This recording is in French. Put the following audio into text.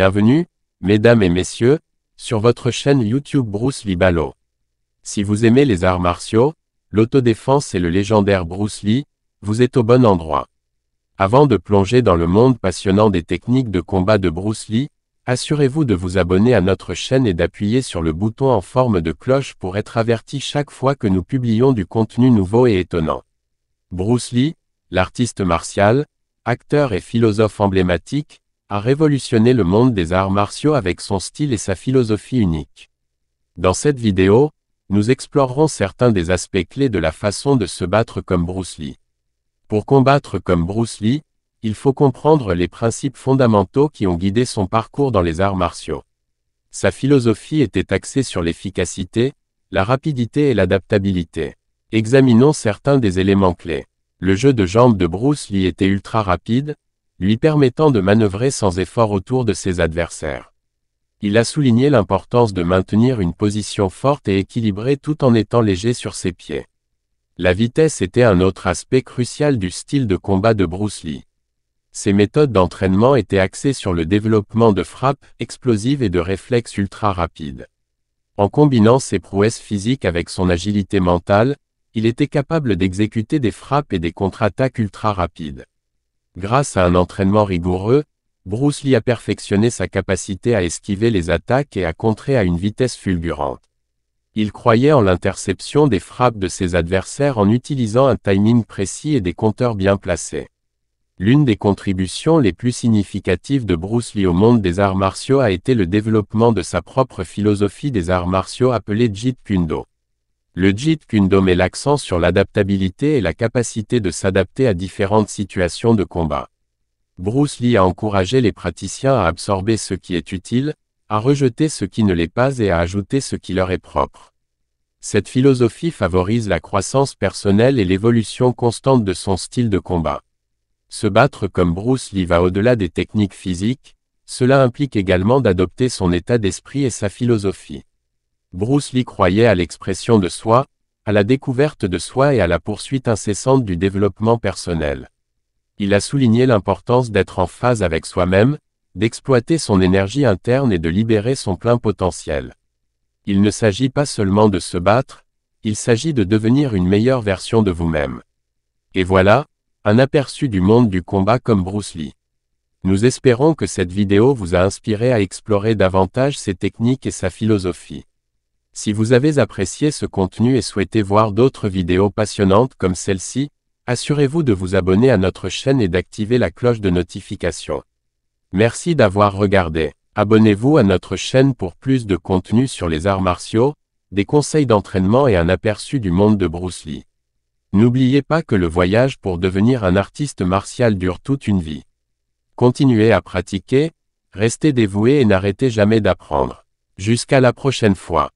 Bienvenue, mesdames et messieurs, sur votre chaîne YouTube Bruce Lee Ballo. Si vous aimez les arts martiaux, l'autodéfense et le légendaire Bruce Lee, vous êtes au bon endroit. Avant de plonger dans le monde passionnant des techniques de combat de Bruce Lee, assurez-vous de vous abonner à notre chaîne et d'appuyer sur le bouton en forme de cloche pour être averti chaque fois que nous publions du contenu nouveau et étonnant. Bruce Lee, l'artiste martial, acteur et philosophe emblématique, a révolutionné le monde des arts martiaux avec son style et sa philosophie unique. Dans cette vidéo, nous explorerons certains des aspects clés de la façon de se battre comme Bruce Lee. Pour combattre comme Bruce Lee, il faut comprendre les principes fondamentaux qui ont guidé son parcours dans les arts martiaux. Sa philosophie était axée sur l'efficacité, la rapidité et l'adaptabilité. Examinons certains des éléments clés. Le jeu de jambes de Bruce Lee était ultra rapide, lui permettant de manœuvrer sans effort autour de ses adversaires. Il a souligné l'importance de maintenir une position forte et équilibrée tout en étant léger sur ses pieds. La vitesse était un autre aspect crucial du style de combat de Bruce Lee. Ses méthodes d'entraînement étaient axées sur le développement de frappes explosives et de réflexes ultra rapides. En combinant ses prouesses physiques avec son agilité mentale, il était capable d'exécuter des frappes et des contre-attaques ultra rapides. Grâce à un entraînement rigoureux, Bruce Lee a perfectionné sa capacité à esquiver les attaques et à contrer à une vitesse fulgurante. Il croyait en l'interception des frappes de ses adversaires en utilisant un timing précis et des compteurs bien placés. L'une des contributions les plus significatives de Bruce Lee au monde des arts martiaux a été le développement de sa propre philosophie des arts martiaux appelée Jeet Kune le Jeet kune met l'accent sur l'adaptabilité et la capacité de s'adapter à différentes situations de combat. Bruce Lee a encouragé les praticiens à absorber ce qui est utile, à rejeter ce qui ne l'est pas et à ajouter ce qui leur est propre. Cette philosophie favorise la croissance personnelle et l'évolution constante de son style de combat. Se battre comme Bruce Lee va au-delà des techniques physiques, cela implique également d'adopter son état d'esprit et sa philosophie. Bruce Lee croyait à l'expression de soi, à la découverte de soi et à la poursuite incessante du développement personnel. Il a souligné l'importance d'être en phase avec soi-même, d'exploiter son énergie interne et de libérer son plein potentiel. Il ne s'agit pas seulement de se battre, il s'agit de devenir une meilleure version de vous-même. Et voilà, un aperçu du monde du combat comme Bruce Lee. Nous espérons que cette vidéo vous a inspiré à explorer davantage ses techniques et sa philosophie. Si vous avez apprécié ce contenu et souhaitez voir d'autres vidéos passionnantes comme celle-ci, assurez-vous de vous abonner à notre chaîne et d'activer la cloche de notification. Merci d'avoir regardé. Abonnez-vous à notre chaîne pour plus de contenu sur les arts martiaux, des conseils d'entraînement et un aperçu du monde de Bruce Lee. N'oubliez pas que le voyage pour devenir un artiste martial dure toute une vie. Continuez à pratiquer, restez dévoué et n'arrêtez jamais d'apprendre. Jusqu'à la prochaine fois.